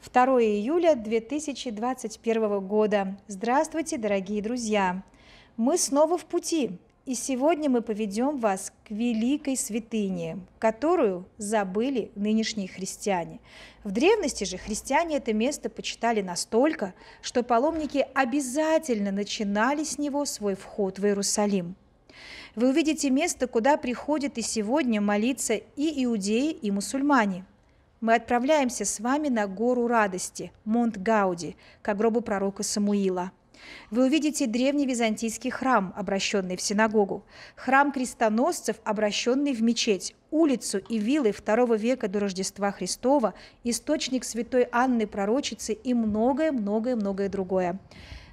2 июля 2021 года. Здравствуйте, дорогие друзья! Мы снова в пути, и сегодня мы поведем вас к великой святыне, которую забыли нынешние христиане. В древности же христиане это место почитали настолько, что паломники обязательно начинали с него свой вход в Иерусалим. Вы увидите место, куда приходят и сегодня молиться и иудеи, и мусульмане – мы отправляемся с вами на гору радости, Монт-Гауди, к гробу пророка Самуила. Вы увидите древний византийский храм, обращенный в синагогу, храм крестоносцев, обращенный в мечеть, улицу и виллы второго века до Рождества Христова, источник святой Анны Пророчицы и многое-многое-многое другое.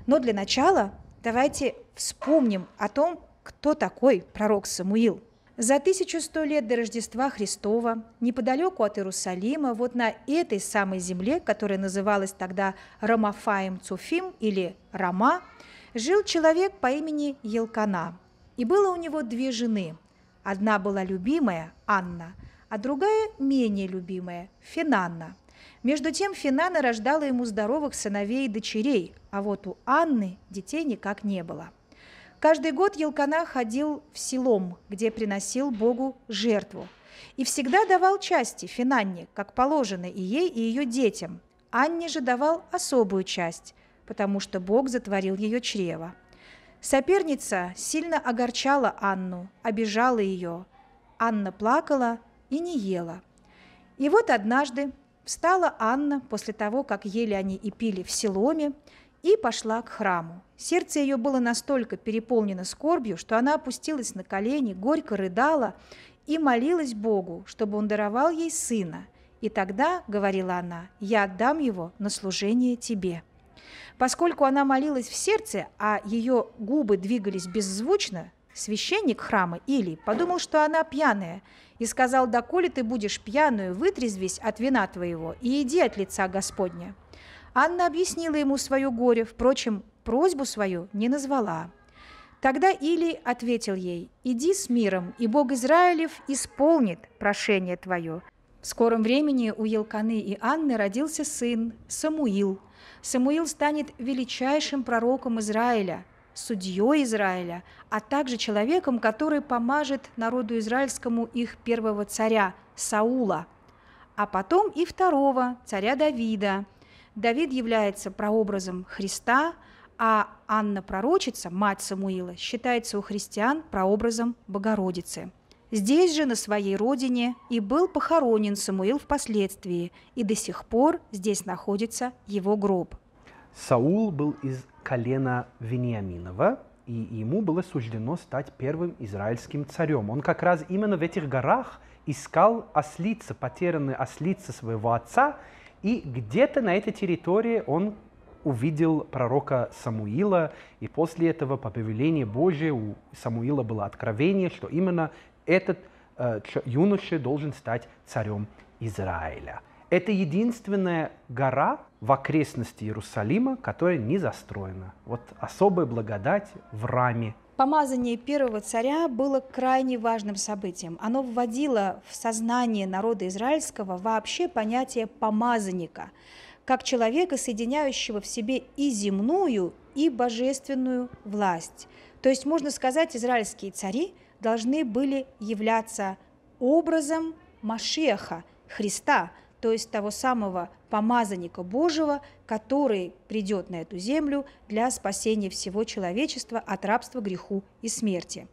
Но для начала давайте вспомним о том, кто такой пророк Самуил – за 1100 лет до Рождества Христова, неподалеку от Иерусалима, вот на этой самой земле, которая называлась тогда Рамафаем Цуфим или Рама, жил человек по имени Елкана. И было у него две жены. Одна была любимая, Анна, а другая менее любимая, Финанна. Между тем Финанна рождала ему здоровых сыновей и дочерей, а вот у Анны детей никак не было – Каждый год Елкана ходил в селом, где приносил Богу жертву, и всегда давал части Финанне, как положено и ей, и ее детям. Анне же давал особую часть, потому что Бог затворил ее чрево. Соперница сильно огорчала Анну, обижала ее. Анна плакала и не ела. И вот однажды встала Анна после того, как ели они и пили в селоме, и пошла к храму. Сердце ее было настолько переполнено скорбью, что она опустилась на колени, горько рыдала и молилась Богу, чтобы он даровал ей сына. И тогда, говорила она, я отдам его на служение тебе. Поскольку она молилась в сердце, а ее губы двигались беззвучно, священник храма Или подумал, что она пьяная, и сказал, доколе ты будешь пьяную, вытрезвись от вина твоего и иди от лица Господня. Анна объяснила ему свое горе, впрочем, просьбу свою не назвала. Тогда Или ответил ей, «Иди с миром, и Бог Израилев исполнит прошение твое». В скором времени у Елканы и Анны родился сын Самуил. Самуил станет величайшим пророком Израиля, судьей Израиля, а также человеком, который помажет народу израильскому их первого царя Саула, а потом и второго царя Давида – Давид является прообразом Христа, а Анна Пророчица, мать Самуила, считается у христиан прообразом Богородицы. Здесь же, на своей родине, и был похоронен Самуил впоследствии, и до сих пор здесь находится его гроб. Саул был из колена Вениаминова, и ему было суждено стать первым израильским царем. Он как раз именно в этих горах искал ослица, потерянные ослица своего отца, и где-то на этой территории он увидел пророка Самуила, и после этого по повелению Божьего у Самуила было откровение, что именно этот э, юноша должен стать царем Израиля. Это единственная гора в окрестности Иерусалима, которая не застроена. Вот особая благодать в раме Помазание первого царя было крайне важным событием. Оно вводило в сознание народа израильского вообще понятие помазанника, как человека, соединяющего в себе и земную, и божественную власть. То есть, можно сказать, израильские цари должны были являться образом Машеха, Христа – то есть того самого помазанника Божьего, который придет на эту землю для спасения всего человечества от рабства греху и смерти.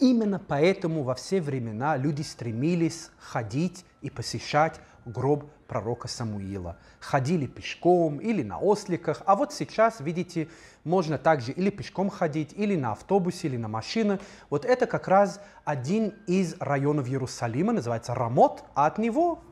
Именно поэтому во все времена люди стремились ходить и посещать гроб пророка Самуила. Ходили пешком или на осликах, а вот сейчас, видите, можно также или пешком ходить, или на автобусе, или на машине. Вот это как раз один из районов Иерусалима, называется Рамот, а от него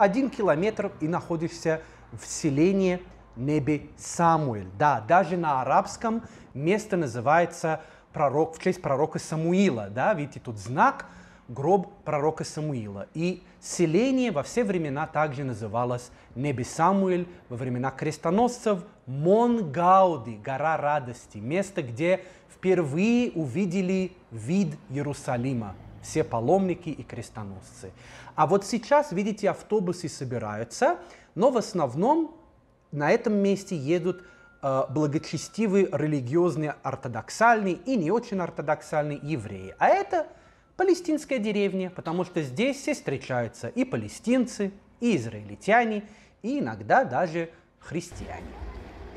один километр и находишься в селении Неби Самуэль. Да, даже на арабском место называется пророк, в честь пророка Самуила. Да? Видите, тут знак, гроб пророка Самуила. И селение во все времена также называлось Неби Самуэль, во времена крестоносцев Монгауди, гора радости, место, где впервые увидели вид Иерусалима все паломники и крестоносцы. А вот сейчас, видите, автобусы собираются, но в основном на этом месте едут э, благочестивые, религиозные, ортодоксальные и не очень ортодоксальные евреи. А это палестинская деревня, потому что здесь все встречаются и палестинцы, и израильтяне, и иногда даже христиане.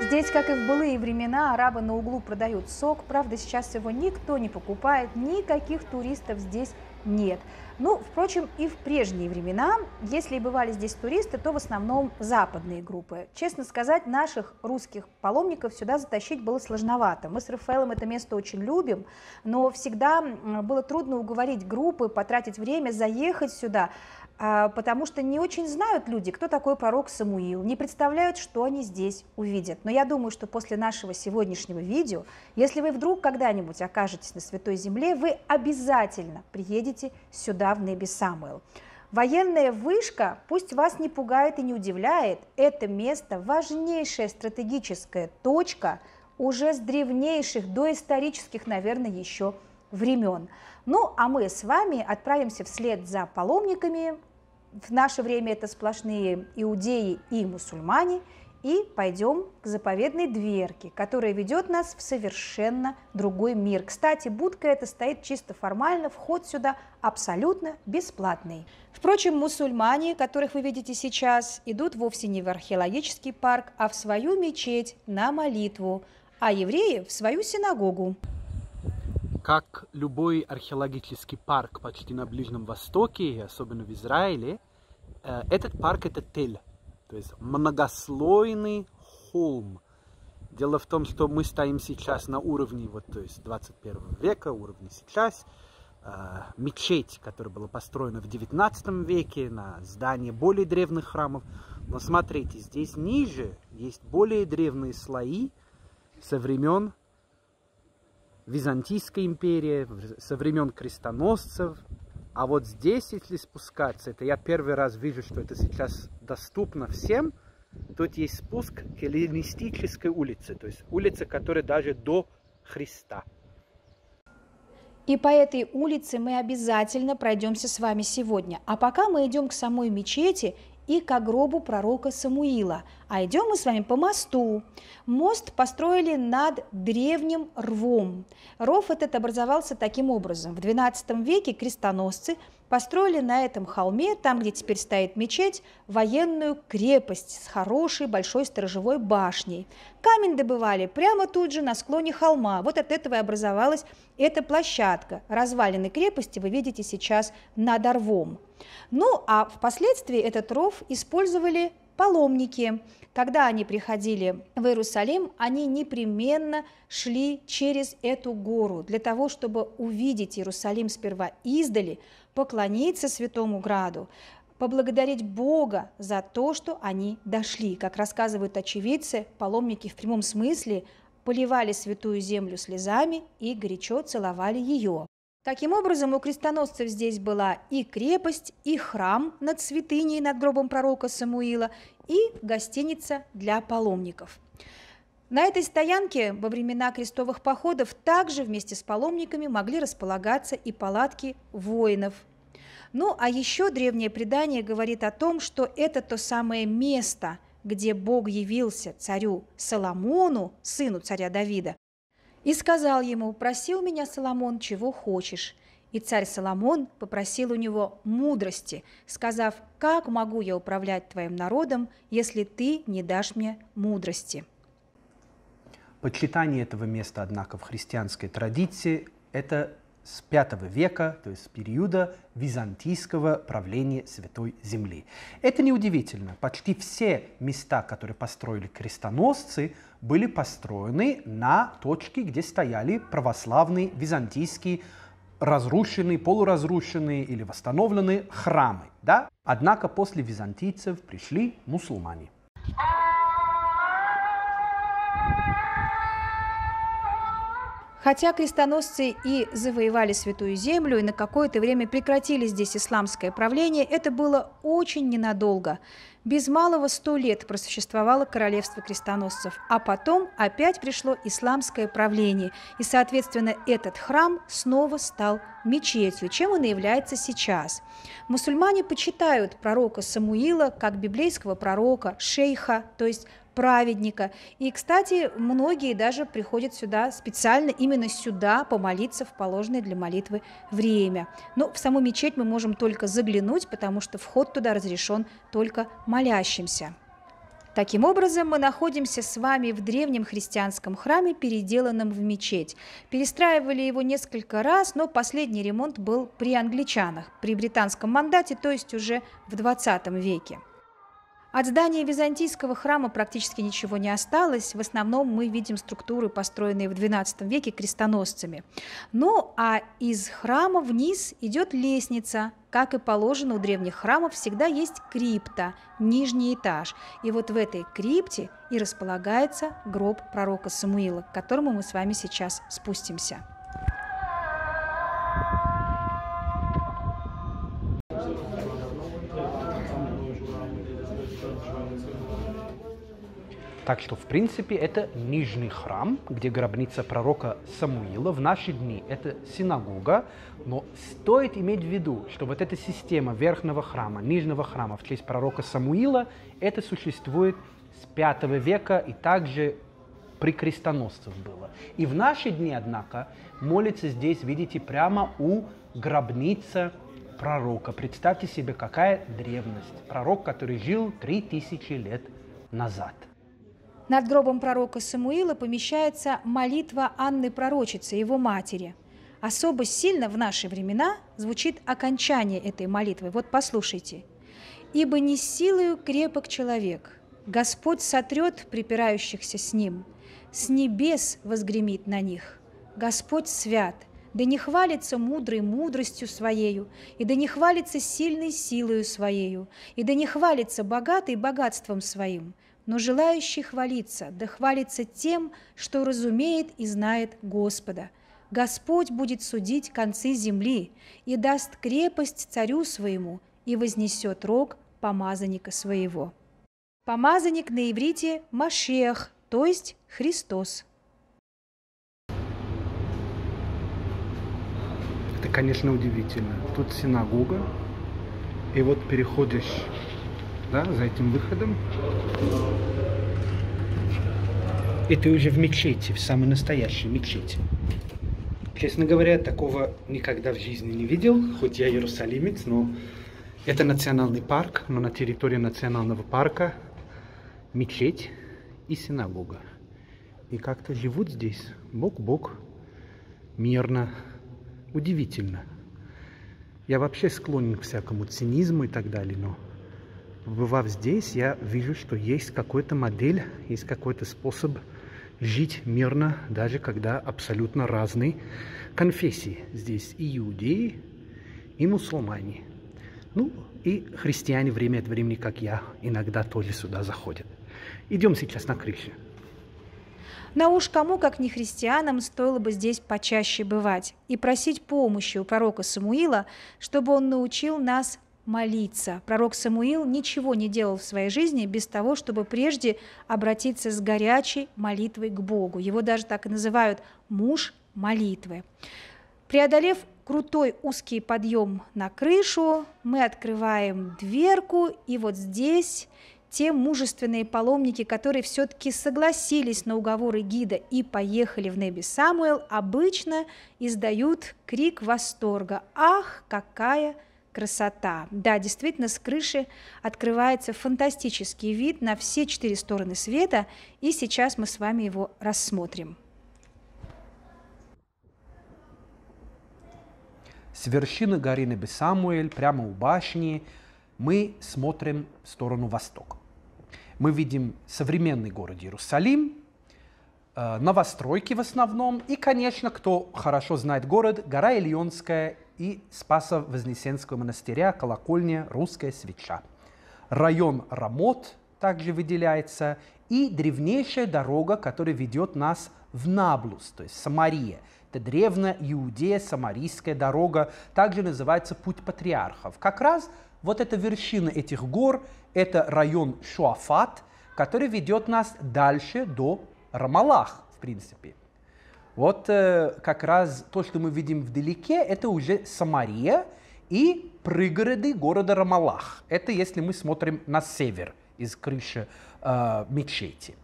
Здесь, как и в былые времена, арабы на углу продают сок, правда, сейчас его никто не покупает, никаких туристов здесь нет. Ну, впрочем, и в прежние времена, если и бывали здесь туристы, то в основном западные группы. Честно сказать, наших русских паломников сюда затащить было сложновато. Мы с Рафаэлом это место очень любим, но всегда было трудно уговорить группы потратить время, заехать сюда. А, потому что не очень знают люди, кто такой пророк Самуил, не представляют, что они здесь увидят. Но я думаю, что после нашего сегодняшнего видео, если вы вдруг когда-нибудь окажетесь на Святой Земле, вы обязательно приедете сюда, в Неби Самуил. Военная вышка, пусть вас не пугает и не удивляет, это место важнейшая стратегическая точка уже с древнейших, доисторических, наверное, еще времен. Ну, а мы с вами отправимся вслед за паломниками. В наше время это сплошные иудеи и мусульмане. И пойдем к заповедной дверке, которая ведет нас в совершенно другой мир. Кстати, будка эта стоит чисто формально, вход сюда абсолютно бесплатный. Впрочем, мусульмане, которых вы видите сейчас, идут вовсе не в археологический парк, а в свою мечеть на молитву, а евреи в свою синагогу. Как любой археологический парк почти на Ближнем Востоке, особенно в Израиле, э, этот парк это тель, то есть многослойный холм. Дело в том, что мы стоим сейчас на уровне вот, то есть 21 века, уровне сейчас. Э, мечеть, которая была построена в 19 веке, на здание более древних храмов. Но смотрите, здесь ниже есть более древние слои со времен Византийская империя, со времен крестоносцев. А вот здесь, если спускаться, это я первый раз вижу, что это сейчас доступно всем, тут есть спуск к эллинистической улице, то есть улица, которая даже до Христа. И по этой улице мы обязательно пройдемся с вами сегодня. А пока мы идем к самой мечети и к гробу пророка Самуила. А идем мы с вами по мосту. Мост построили над древним рвом. Ров этот образовался таким образом. В XII веке крестоносцы построили на этом холме, там, где теперь стоит мечеть, военную крепость с хорошей большой сторожевой башней. Камень добывали прямо тут же на склоне холма. Вот от этого и образовалась эта площадка. Развалины крепости вы видите сейчас над рвом. Ну, а впоследствии этот ров использовали паломники. Когда они приходили в Иерусалим, они непременно шли через эту гору для того, чтобы увидеть Иерусалим сперва издали, поклониться Святому Граду, поблагодарить Бога за то, что они дошли. Как рассказывают очевидцы, паломники в прямом смысле поливали святую землю слезами и горячо целовали ее. Таким образом, у крестоносцев здесь была и крепость, и храм над святыней над гробом пророка Самуила, и гостиница для паломников – на этой стоянке во времена крестовых походов также вместе с паломниками могли располагаться и палатки воинов. Ну а еще древнее предание говорит о том, что это то самое место, где Бог явился царю Соломону, сыну царя Давида, и сказал ему, «Просил меня, Соломон, чего хочешь». И царь Соломон попросил у него мудрости, сказав, «Как могу я управлять твоим народом, если ты не дашь мне мудрости?» Почитание этого места, однако, в христианской традиции – это с V века, то есть с периода византийского правления Святой Земли. Это неудивительно. Почти все места, которые построили крестоносцы, были построены на точке, где стояли православные византийские разрушенные, полуразрушенные или восстановленные храмы. Да? Однако после византийцев пришли мусульмане. Хотя крестоносцы и завоевали Святую Землю и на какое-то время прекратили здесь исламское правление, это было очень ненадолго. Без малого сто лет просуществовало королевство крестоносцев, а потом опять пришло исламское правление, и, соответственно, этот храм снова стал мечетью, чем он и является сейчас. Мусульмане почитают пророка Самуила как библейского пророка, шейха, то есть праведника. И, кстати, многие даже приходят сюда специально, именно сюда помолиться в положенное для молитвы время. Но в саму мечеть мы можем только заглянуть, потому что вход туда разрешен только молящимся. Таким образом, мы находимся с вами в древнем христианском храме, переделанном в мечеть. Перестраивали его несколько раз, но последний ремонт был при англичанах, при британском мандате, то есть уже в 20 веке. От здания византийского храма практически ничего не осталось. В основном мы видим структуры, построенные в XII веке крестоносцами. Ну а из храма вниз идет лестница. Как и положено, у древних храмов всегда есть крипта, нижний этаж. И вот в этой крипте и располагается гроб пророка Самуила, к которому мы с вами сейчас спустимся. Так что, в принципе, это нижний храм, где гробница пророка Самуила. В наши дни это синагога, но стоит иметь в виду, что вот эта система верхнего храма, нижнего храма в честь пророка Самуила, это существует с V века и также при крестоносцев было. И в наши дни, однако, молится здесь, видите, прямо у гробницы пророка. Представьте себе, какая древность. Пророк, который жил 3000 лет назад. Над гробом пророка Самуила помещается молитва Анны Пророчицы, его матери. Особо сильно в наши времена звучит окончание этой молитвы. Вот послушайте. «Ибо не силою крепок человек, Господь сотрет припирающихся с ним, с небес возгремит на них. Господь свят, да не хвалится мудрый мудростью своею, и да не хвалится сильной силою своею, и да не хвалится богатый богатством своим, но желающий хвалиться, да хвалится тем, что разумеет и знает Господа. Господь будет судить концы земли и даст крепость царю своему и вознесет рог помазанника своего. Помазанник на иврите – Машех, то есть Христос. Это, конечно, удивительно. Тут синагога, и вот переходишь да, за этим выходом. И ты уже в мечети, в самой настоящей мечети. Честно говоря, такого никогда в жизни не видел, хоть я иерусалимец, но это национальный парк, но на территории национального парка мечеть и синагога. И как-то живут здесь бок-бок, мирно, удивительно. Я вообще склонен к всякому цинизму и так далее, но побывав здесь, я вижу, что есть какой-то модель, есть какой-то способ жить мирно, даже когда абсолютно разные конфессии. Здесь и иудеи, и мусульмане. Ну, и христиане время от времени, как я, иногда тоже сюда заходят. Идем сейчас на крышу. На уж кому, как не христианам, стоило бы здесь почаще бывать и просить помощи у пророка Самуила, чтобы он научил нас молиться. Пророк Самуил ничего не делал в своей жизни без того, чтобы прежде обратиться с горячей молитвой к Богу. Его даже так и называют «муж молитвы». Преодолев крутой узкий подъем на крышу, мы открываем дверку, и вот здесь те мужественные паломники, которые все-таки согласились на уговоры гида и поехали в Неби Самуэл, обычно издают крик восторга «Ах, какая красота. Да, действительно, с крыши открывается фантастический вид на все четыре стороны света, и сейчас мы с вами его рассмотрим. С вершины горы Небесамуэль, прямо у башни, мы смотрим в сторону востока. Мы видим современный город Иерусалим, э, новостройки в основном, и, конечно, кто хорошо знает город, гора Ильонская и Спасо-Вознесенского монастыря колокольня «Русская свеча». Район Рамот также выделяется, и древнейшая дорога, которая ведет нас в Наблус, то есть Самария. Это древняя иудея самарийская дорога, также называется Путь Патриархов. Как раз вот эта вершина этих гор, это район Шуафат, который ведет нас дальше до Рамалах, в принципе. Вот э, как раз то, что мы видим вдалеке, это уже Самария и пригороды города Рамалах. Это если мы смотрим на север из крыши э, мечети.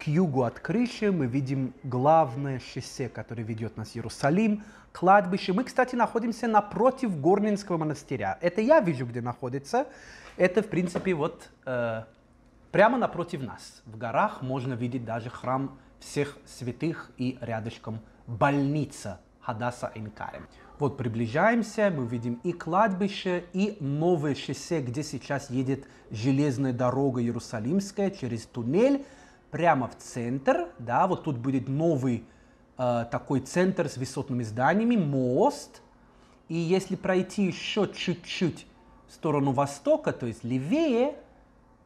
К югу от крыши мы видим главное шоссе, которое ведет нас в Иерусалим, кладбище. Мы, кстати, находимся напротив Горнинского монастыря. Это я вижу, где находится. Это, в принципе, вот э, прямо напротив нас. В горах можно видеть даже храм всех святых и рядышком больница Хадаса Инкари. Вот приближаемся, мы видим и кладбище, и новое шоссе, где сейчас едет железная дорога Иерусалимская через туннель прямо в центр. Да, вот тут будет новый э, такой центр с высотными зданиями, мост. И если пройти еще чуть-чуть в сторону востока, то есть левее,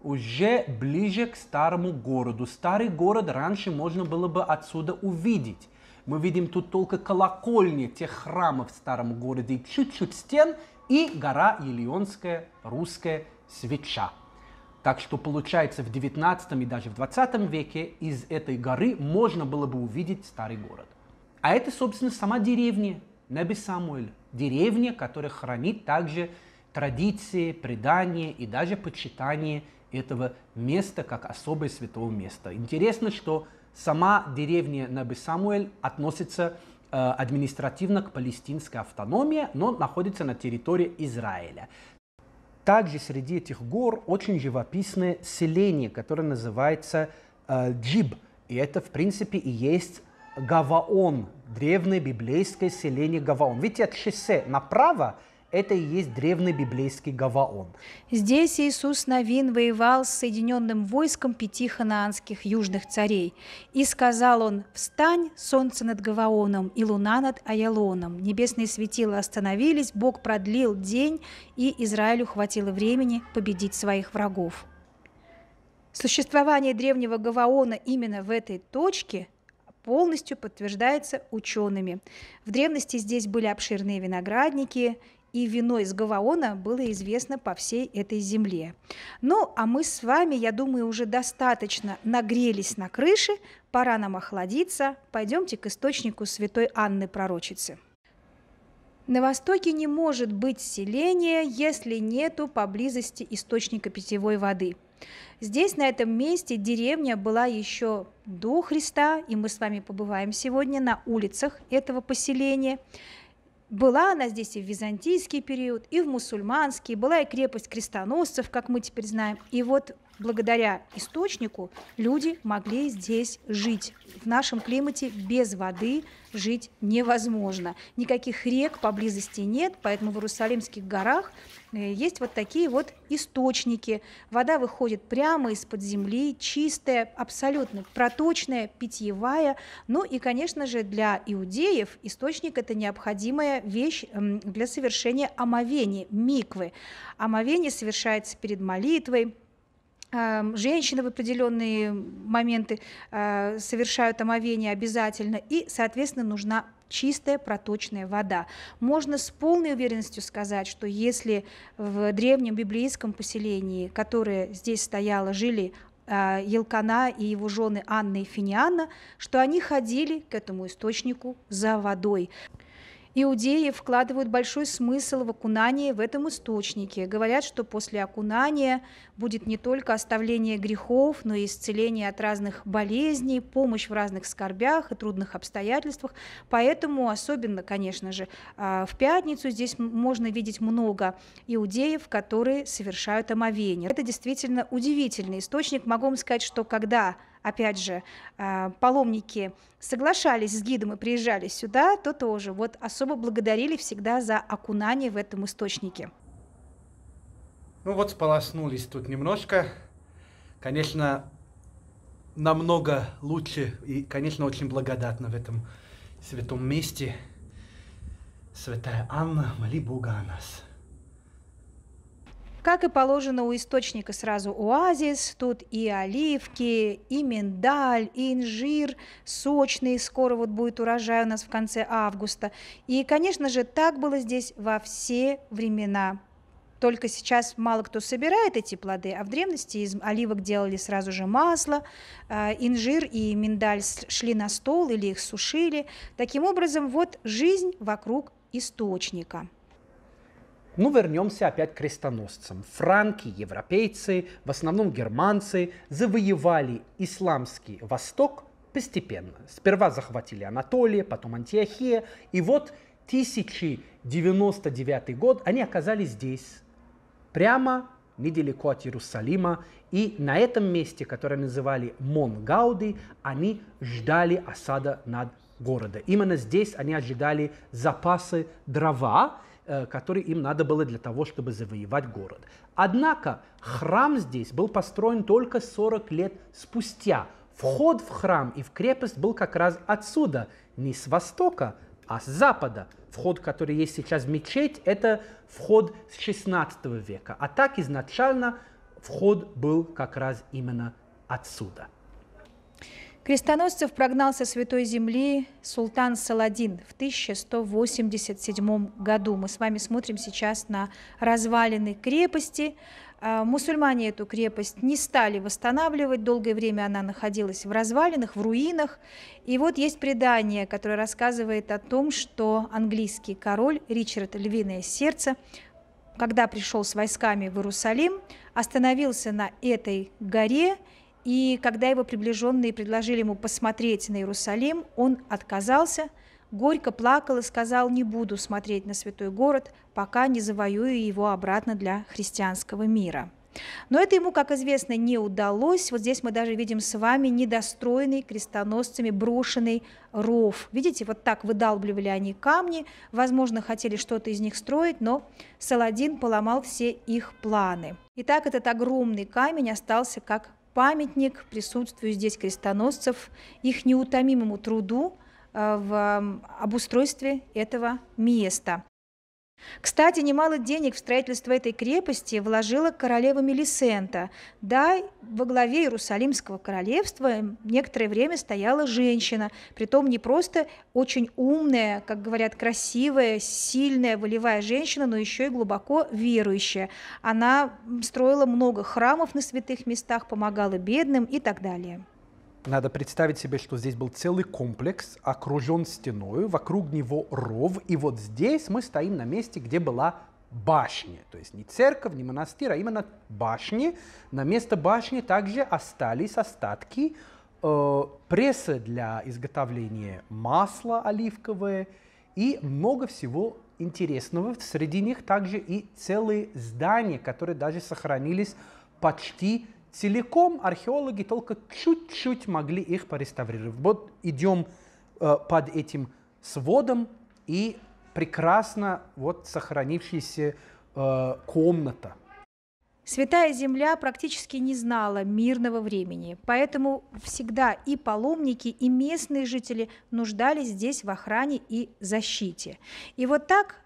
уже ближе к старому городу. Старый город раньше можно было бы отсюда увидеть. Мы видим тут только колокольни тех храмов в старом городе и чуть-чуть стен, и гора Елеонская русская свеча. Так что получается в 19 и даже в 20 веке из этой горы можно было бы увидеть старый город. А это, собственно, сама деревня Неби Самуэль. Деревня, которая хранит также традиции, предания и даже почитание этого места как особое святого места. Интересно, что сама деревня Наби-Самуэль относится э, административно к палестинской автономии, но находится на территории Израиля. Также среди этих гор очень живописное селение, которое называется э, Джиб. И это, в принципе, и есть Гаваон, древнее библейское селение Гаваон. Видите, от шоссе направо это и есть древний библейский Гаваон. Здесь Иисус Новин воевал с соединенным войском пяти ханаанских южных царей. И сказал он, «Встань, солнце над Гаваоном и луна над Аялоном». Небесные светила остановились, Бог продлил день, и Израилю хватило времени победить своих врагов. Существование древнего Гаваона именно в этой точке полностью подтверждается учеными. В древности здесь были обширные виноградники, и вино из Гаваона было известно по всей этой земле. Ну, а мы с вами, я думаю, уже достаточно нагрелись на крыше, пора нам охладиться, пойдемте к источнику святой Анны Пророчицы. На Востоке не может быть селения, если нету поблизости источника питьевой воды. Здесь, на этом месте, деревня была еще до Христа, и мы с вами побываем сегодня на улицах этого поселения. Была она здесь и в византийский период, и в мусульманский, была и крепость крестоносцев, как мы теперь знаем. И вот благодаря источнику люди могли здесь жить. В нашем климате без воды жить невозможно. Никаких рек поблизости нет, поэтому в Иерусалимских горах э, есть вот такие вот источники. Вода выходит прямо из-под земли, чистая, абсолютно проточная, питьевая. Ну и, конечно же, для иудеев источник – это необходимая вещь эм, для совершения омовения, миквы. Омовение совершается перед молитвой, Эм, женщины в определенные моменты э, совершают омовение обязательно, и, соответственно, нужна чистая проточная вода. Можно с полной уверенностью сказать, что если в древнем библейском поселении, которое здесь стояло, жили э, Елкана и его жены Анны и Финиана, что они ходили к этому источнику за водой. Иудеи вкладывают большой смысл в окунание в этом источнике. Говорят, что после окунания будет не только оставление грехов, но и исцеление от разных болезней, помощь в разных скорбях и трудных обстоятельствах. Поэтому особенно, конечно же, а, в пятницу здесь можно видеть много иудеев, которые совершают омовение. Это действительно удивительный источник. Могу вам сказать, что когда опять же, а, паломники соглашались с гидом и приезжали сюда, то тоже вот особо благодарили всегда за окунание в этом источнике. Ну вот сполоснулись тут немножко. Конечно, намного лучше и, конечно, очень благодатно в этом святом месте. Святая Анна, моли Бога о нас. Как и положено у источника сразу оазис, тут и оливки, и миндаль, и инжир сочный, скоро вот будет урожай у нас в конце августа. И, конечно же, так было здесь во все времена. Только сейчас мало кто собирает эти плоды, а в древности из оливок делали сразу же масло, а, инжир и миндаль шли на стол или их сушили. Таким образом, вот жизнь вокруг источника. Ну, вернемся опять к крестоносцам. Франки, европейцы, в основном германцы, завоевали исламский Восток постепенно. Сперва захватили Анатолия, потом Антиохия, и вот 1099 год они оказались здесь, прямо недалеко от Иерусалима, и на этом месте, которое называли Монгауды, они ждали осада над города. Именно здесь они ожидали запасы дрова, Э, который им надо было для того, чтобы завоевать город. Однако храм здесь был построен только 40 лет спустя. Вход в храм и в крепость был как раз отсюда, не с востока, а с запада. Вход, который есть сейчас в мечеть, это вход с 16 века. А так изначально вход был как раз именно отсюда. Крестоносцев прогнал со Святой Земли султан Саладин в 1187 году. Мы с вами смотрим сейчас на развалины крепости. А, мусульмане эту крепость не стали восстанавливать, долгое время она находилась в развалинах, в руинах. И вот есть предание, которое рассказывает о том, что английский король Ричард Львиное Сердце когда пришел с войсками в Иерусалим, остановился на этой горе – и когда его приближенные предложили ему посмотреть на Иерусалим, он отказался, горько плакал и сказал, не буду смотреть на святой город, пока не завоюю его обратно для христианского мира. Но это ему, как известно, не удалось. Вот здесь мы даже видим с вами недостроенный крестоносцами брошенный ров. Видите, вот так выдалбливали они камни, возможно, хотели что-то из них строить, но Саладин поломал все их планы. И так этот огромный камень остался как памятник присутствию здесь крестоносцев, их неутомимому труду э, в обустройстве этого места. Кстати, немало денег в строительство этой крепости вложила королева Мелисента. Да, во главе Иерусалимского королевства некоторое время стояла женщина, притом не просто очень умная, как говорят, красивая, сильная, волевая женщина, но еще и глубоко верующая. Она строила много храмов на святых местах, помогала бедным и так далее. Надо представить себе, что здесь был целый комплекс, окружен стеной, вокруг него ров, и вот здесь мы стоим на месте, где была башня. То есть не церковь, не монастырь, а именно башни. На место башни также остались остатки э, прессы для изготовления масла оливковое и много всего интересного. Среди них также и целые здания, которые даже сохранились почти Целиком археологи только чуть-чуть могли их пореставрировать. Вот идем э, под этим сводом и прекрасно вот сохранившаяся э, комната. Святая Земля практически не знала мирного времени, поэтому всегда и паломники, и местные жители нуждались здесь в охране и защите. И вот так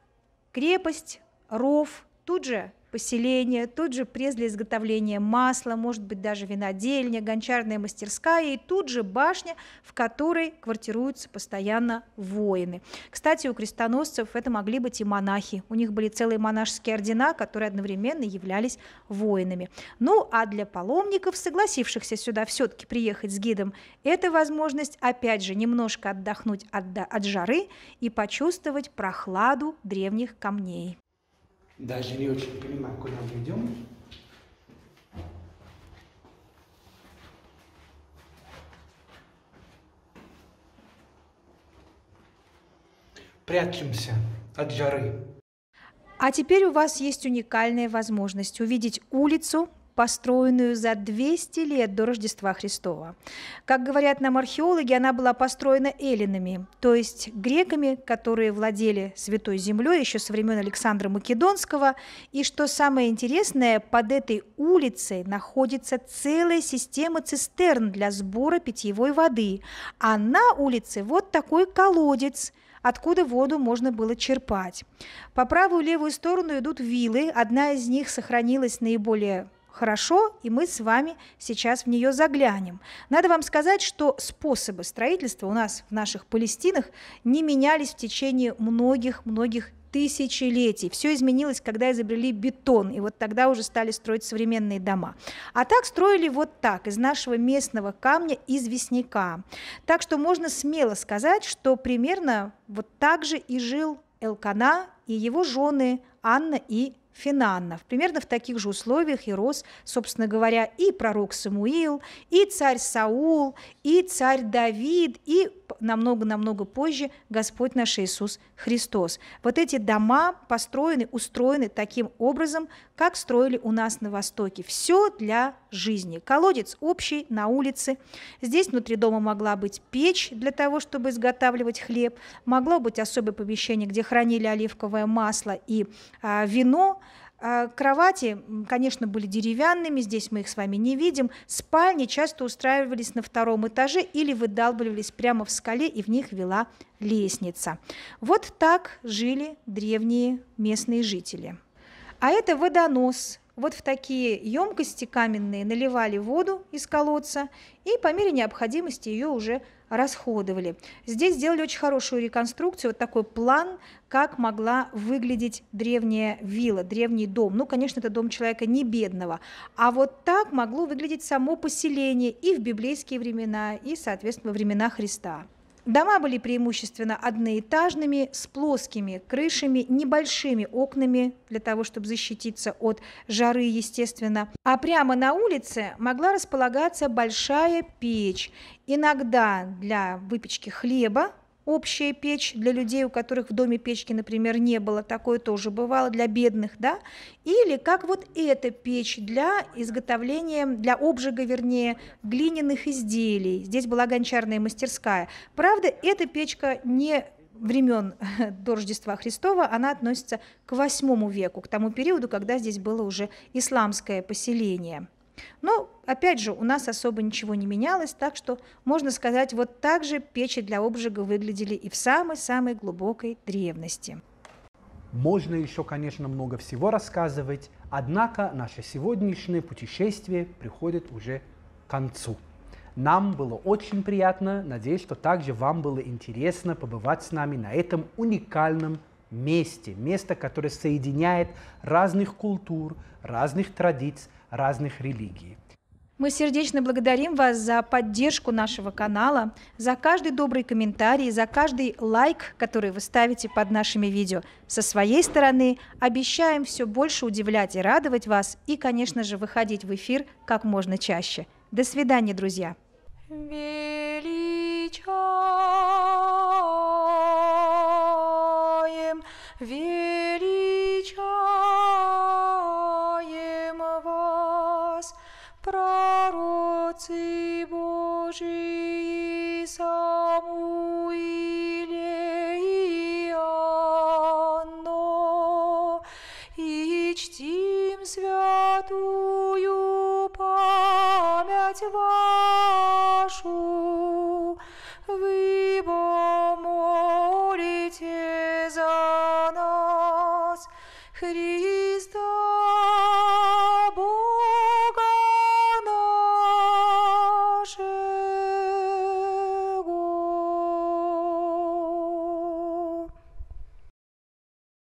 крепость, ров, Тут же поселение, тут же пресс для изготовления масла, может быть, даже винодельня, гончарная мастерская, и тут же башня, в которой квартируются постоянно воины. Кстати, у крестоносцев это могли быть и монахи. У них были целые монашеские ордена, которые одновременно являлись воинами. Ну, а для паломников, согласившихся сюда все-таки приехать с гидом, это возможность, опять же, немножко отдохнуть от, от жары и почувствовать прохладу древних камней даже не очень понимаю, куда мы идем. Прячемся от жары. А теперь у вас есть уникальная возможность увидеть улицу, построенную за 200 лет до Рождества Христова. Как говорят нам археологи, она была построена эллинами, то есть греками, которые владели Святой Землей еще со времен Александра Македонского. И что самое интересное, под этой улицей находится целая система цистерн для сбора питьевой воды, а на улице вот такой колодец – откуда воду можно было черпать. По правую и левую сторону идут вилы, одна из них сохранилась наиболее хорошо, и мы с вами сейчас в нее заглянем. Надо вам сказать, что способы строительства у нас в наших Палестинах не менялись в течение многих-многих тысячелетий. Все изменилось, когда изобрели бетон, и вот тогда уже стали строить современные дома. А так строили вот так, из нашего местного камня известняка. Так что можно смело сказать, что примерно вот так же и жил Элкана и его жены Анна и Финанна. Примерно в таких же условиях и рос, собственно говоря, и пророк Самуил, и царь Саул, и царь Давид, и намного-намного позже Господь наш Иисус Христос. Вот эти дома построены, устроены таким образом, как строили у нас на Востоке. Все для жизни. Колодец общий на улице. Здесь внутри дома могла быть печь для того, чтобы изготавливать хлеб. Могло быть особое помещение, где хранили оливковое масло и а, вино. Э, кровати, конечно, были деревянными, здесь мы их с вами не видим. Спальни часто устраивались на втором этаже или выдалбливались прямо в скале, и в них вела лестница. Вот так жили древние местные жители. А это водонос, вот в такие емкости каменные наливали воду из колодца и по мере необходимости ее уже расходовали. Здесь сделали очень хорошую реконструкцию, вот такой план, как могла выглядеть древняя вилла, древний дом. Ну, конечно, это дом человека не бедного, а вот так могло выглядеть само поселение и в библейские времена, и, соответственно, во времена Христа. Дома были преимущественно одноэтажными, с плоскими крышами, небольшими окнами для того, чтобы защититься от жары, естественно. А прямо на улице могла располагаться большая печь, иногда для выпечки хлеба, общая печь для людей, у которых в доме печки, например, не было, такое тоже бывало для бедных, да, или как вот эта печь для изготовления, для обжига, вернее, глиняных изделий. Здесь была гончарная мастерская. Правда, эта печка не времен до Рождества Христова, она относится к VIII веку, к тому периоду, когда здесь было уже исламское поселение. Но, ну, опять же, у нас особо ничего не менялось, так что, можно сказать, вот так же печи для обжига выглядели и в самой-самой глубокой древности. Можно еще, конечно, много всего рассказывать, однако наше сегодняшнее путешествие приходит уже к концу. Нам было очень приятно, надеюсь, что также вам было интересно побывать с нами на этом уникальном месте. Место, которое соединяет разных культур, разных традиций, разных религий. Мы сердечно благодарим вас за поддержку нашего канала, за каждый добрый комментарий, за каждый лайк, который вы ставите под нашими видео. Со своей стороны обещаем все больше удивлять и радовать вас и, конечно же, выходить в эфир как можно чаще. До свидания, друзья! благодать вашу, вы помолите за нас, Христос.